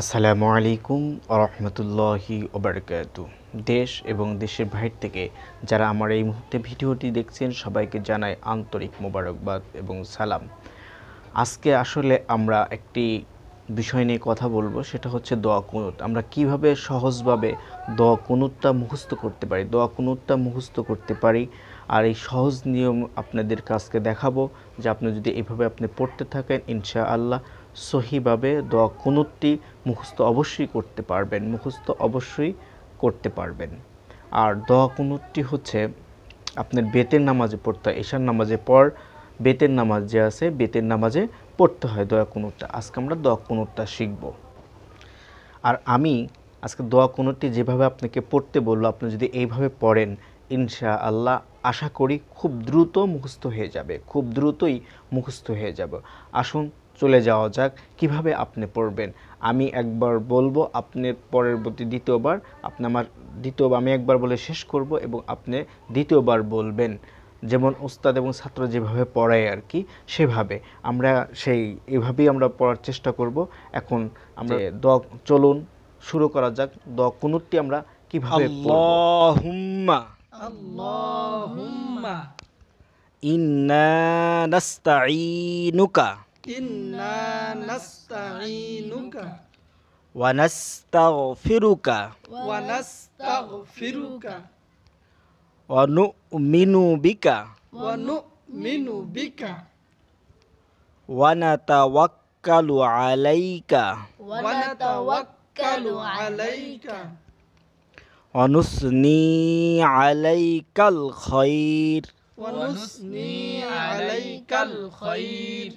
আসসালামু আলাইকুম রহমতুল্লাহি ওবরকাত দেশ এবং দেশের বাইর থেকে যারা আমার এই মুহূর্তে ভিডিওটি দেখছেন সবাইকে জানাই আন্তরিক মোবারকবাদ এবং সালাম আজকে আসলে আমরা একটি বিষয় নিয়ে কথা বলবো সেটা হচ্ছে দোয়া কুনুত আমরা কিভাবে সহজভাবে দোয়া কুনুতটা মুখস্থ করতে পারি দোয়া কুনুতটা মুখস্থ করতে পারি আর এই সহজ নিয়ম আপনাদের কাছকে দেখাবো যে আপনি যদি এভাবে আপনি পড়তে থাকেন ইনশা আল্লাহ সহিভাবে দোয়া কুনুতটি মুখস্থ অবশ্যই করতে পারবেন মুখস্থ অবশ্যই করতে পারবেন আর দোয়া কুনুতটি হচ্ছে আপনার বেতের নামাজে পড়তে হয় এশার নামাজে পর বেতের নামাজ যে আছে বেতের নামাজে পড়তে হয় দোয়া কুনুতটা আজকে আমরা দোয়া কুনুতটা শিখব আর আমি আজকে দোয়া কুনুতটি যেভাবে আপনাকে পড়তে বললো আপনি যদি এইভাবে পড়েন ইনশা আল্লাহ আশা করি খুব দ্রুত মুখস্থ হয়ে যাবে খুব দ্রুতই মুখস্থ হয়ে যাবে আসুন চলে যাওয়া যাক কিভাবে আপনি পড়বেন আমি একবার বলবো আপনি প্রতি দ্বিতীয়বার আপনি আমার দ্বিতীয়বার আমি একবার বলে শেষ করব এবং আপনি দ্বিতীয়বার বলবেন যেমন উস্তাদ এবং ছাত্র যেভাবে পড়ায় আর কি সেভাবে আমরা সেই এভাবেই আমরা পড়ার চেষ্টা করব এখন আমরা দ চলুন শুরু করা যাক দ কুনুরটি আমরা কিভাবে আল্লাহুম্মা আল্লাহুম্মা ইন্না নাস্তাঈনুকা إنا نستعينك ونستغفرك ونستغفرك ونؤمن بك ونؤمن بك ونتوكل عليك ونتوكل عليك ونثني عليك الخير ونثني عليك الخير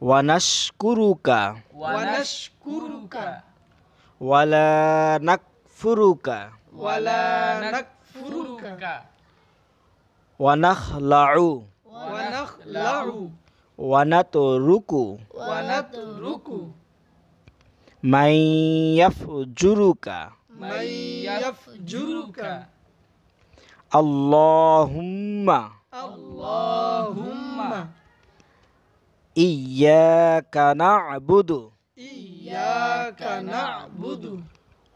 wanashkuruka wanashkuruka wala nakfuruka wala nakfuruka wanakhla'u wanakhla'u wanatruku wanatruku may yafjuruka may yafjuruka Allahumma Allahumma إياك نعبد إياك نعبد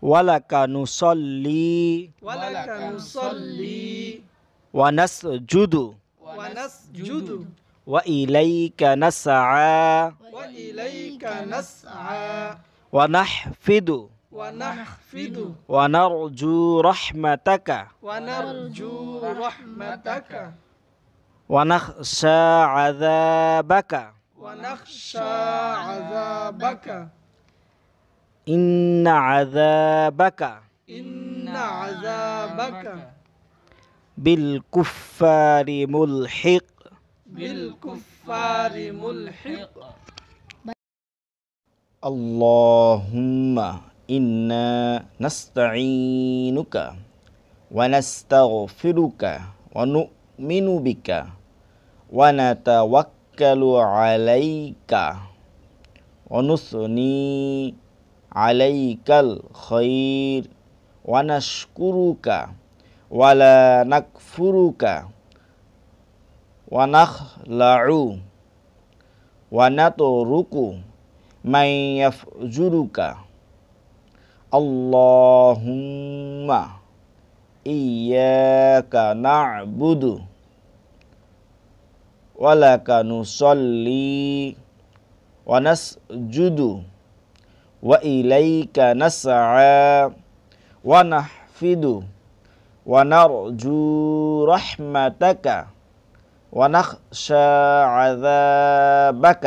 ولك نصلي ولك نصلي ونسجد ونسجد وإليك نسعى وإليك نسعى ونحفد ونحفد ونرجو رحمتك ونرجو رحمتك ونخشى عذابك ونخشى عذابك إن عذابك إن عذابك بالكفار ملحق بالكفار ملحق اللهم إنا نستعينك ونستغفرك ونؤمن بك ونتوكل أتوكل عليك ونصني عليك الخير ونشكرك ولا نكفرك ونخلع ونترك من يفجرك اللهم إياك نعبد ولك نصلي ونسجد وإليك نسعى ونحفد ونرجو رحمتك ونخشى عذابك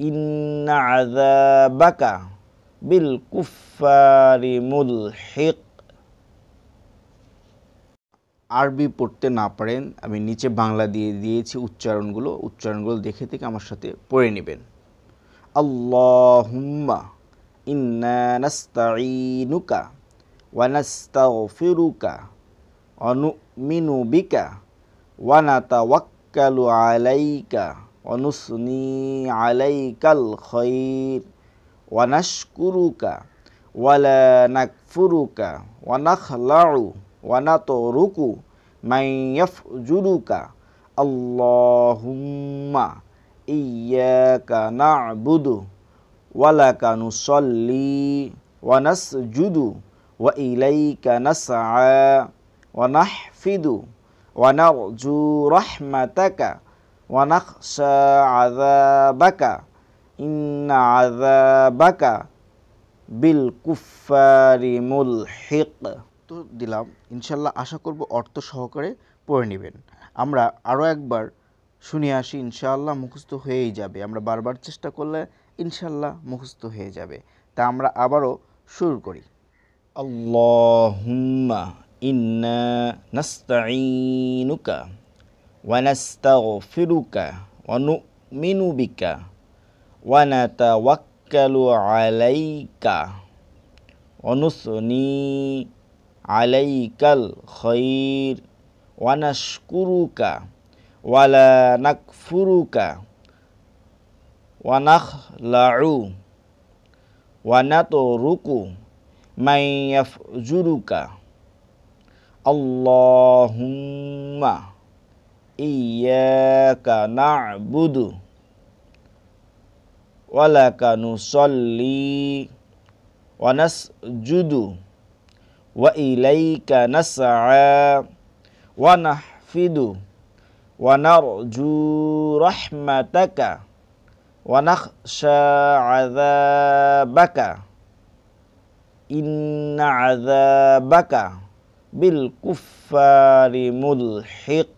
إن عذابك بالكفار ملحق আরবি পড়তে না পারেন আমি নিচে বাংলা দিয়ে দিয়েছি উচ্চারণগুলো উচ্চারণগুলো দেখে থেকে আমার সাথে পড়ে নেবেন আল্লাহুম্মা ইন্না নাস্তাঈনুকা ওয়া নাস্তাগফিরুকা ওয়া নুমিনু বিকা ওয়া নাতাওয়াক্কালু আলাইকা ওয়া আলাইকাল খৈর ওয়া নাশকুরুকা ওয়া নাকফুরুকা ওয়া নাখলাউ ونطرك من يفجرك اللهم إياك نعبد ولك نصلي ونسجد وإليك نسعى ونحفد ونرجو رحمتك ونخشى عذابك إن عذابك بالكفار ملحق অর্থ দিলাম ইনশাল্লাহ আশা করব অর্থ সহকারে পড়ে নেবেন আমরা আরও একবার শুনে আসি ইনশাআল্লাহ মুখস্থ হয়েই যাবে আমরা বারবার চেষ্টা করলে ইনশাল্লাহ মুখস্থ হয়ে যাবে তা আমরা আবারও শুরু করি আল্লাহ ইন্না আলাইকা عليك الخير ونشكرك ولا نكفرك ونخلع ونترك من يفجرك اللهم إياك نعبد ولك نصلي ونسجد وإليك نسعى ونحفد ونرجو رحمتك ونخشى عذابك إن عذابك بالكفار ملحق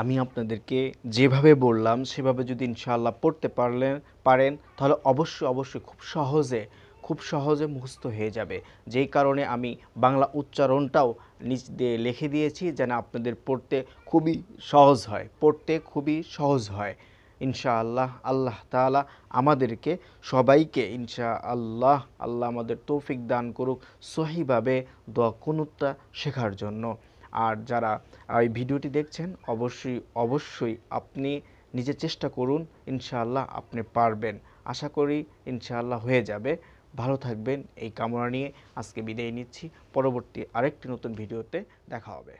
আমি আপনাদেরকে যেভাবে বললাম সেভাবে যদি ইনশাআল্লাহ পড়তে পারলেন পারেন তাহলে অবশ্যই অবশ্যই খুব সহজে খুব সহজে মুখস্থ হয়ে যাবে যেই কারণে আমি বাংলা উচ্চারণটাও নিচ দিয়ে লিখে দিয়েছি যেন আপনাদের পড়তে খুবই সহজ হয় পড়তে খুবই সহজ হয় ইনশাআল্লাহ আল্লাহ তালা আমাদেরকে সবাইকে ইনশা আল্লাহ আল্লাহ আমাদের তৌফিক দান করুক সহিভাবে দোয়া কোনটা শেখার জন্য আর যারা এই ভিডিওটি দেখছেন অবশ্যই অবশ্যই আপনি নিজে চেষ্টা করুন ইনশাআল্লাহ আপনি পারবেন আশা করি ইনশাআল্লাহ হয়ে যাবে ভালো থাকবেন এই কামনা নিয়ে আজকে বিদায় নিচ্ছি পরবর্তী আরেকটি নতুন ভিডিওতে দেখা হবে